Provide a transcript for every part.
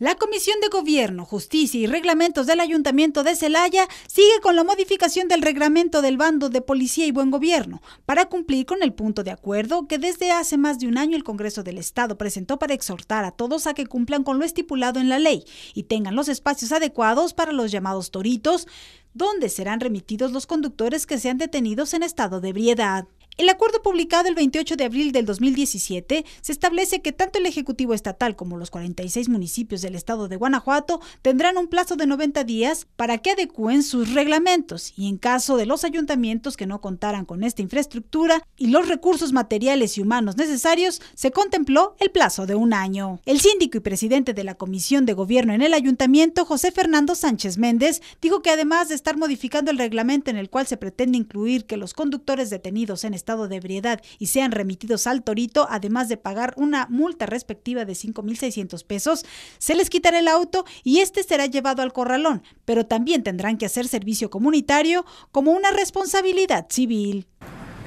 La Comisión de Gobierno, Justicia y Reglamentos del Ayuntamiento de Celaya sigue con la modificación del reglamento del bando de Policía y Buen Gobierno para cumplir con el punto de acuerdo que desde hace más de un año el Congreso del Estado presentó para exhortar a todos a que cumplan con lo estipulado en la ley y tengan los espacios adecuados para los llamados toritos, donde serán remitidos los conductores que sean detenidos en estado de ebriedad. El acuerdo publicado el 28 de abril del 2017 se establece que tanto el Ejecutivo Estatal como los 46 municipios del estado de Guanajuato tendrán un plazo de 90 días para que adecúen sus reglamentos y en caso de los ayuntamientos que no contaran con esta infraestructura y los recursos materiales y humanos necesarios, se contempló el plazo de un año. El síndico y presidente de la Comisión de Gobierno en el ayuntamiento, José Fernando Sánchez Méndez, dijo que además de estar modificando el reglamento en el cual se pretende incluir que los conductores detenidos en este estado de ebriedad y sean remitidos al torito, además de pagar una multa respectiva de 5.600 pesos, se les quitará el auto y este será llevado al corralón, pero también tendrán que hacer servicio comunitario como una responsabilidad civil.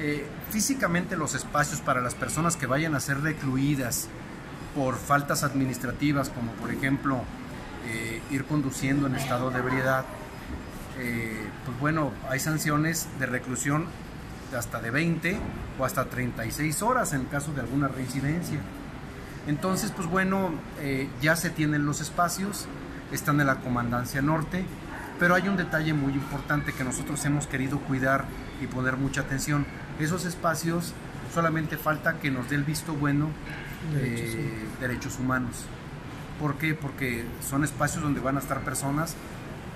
Eh, físicamente los espacios para las personas que vayan a ser recluidas por faltas administrativas, como por ejemplo eh, ir conduciendo en estado de ebriedad, eh, pues bueno, hay sanciones de reclusión hasta de 20 o hasta 36 horas en caso de alguna reincidencia. Entonces, pues bueno, eh, ya se tienen los espacios, están en la Comandancia Norte, pero hay un detalle muy importante que nosotros hemos querido cuidar y poner mucha atención. Esos espacios solamente falta que nos dé el visto bueno eh, derechos, derechos humanos. ¿Por qué? Porque son espacios donde van a estar personas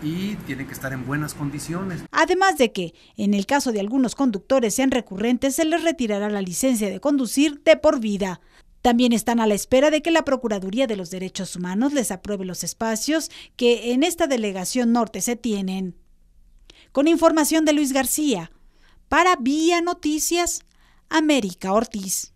y tienen que estar en buenas condiciones. Además de que, en el caso de algunos conductores sean recurrentes, se les retirará la licencia de conducir de por vida. También están a la espera de que la Procuraduría de los Derechos Humanos les apruebe los espacios que en esta delegación norte se tienen. Con información de Luis García, para Vía Noticias, América Ortiz.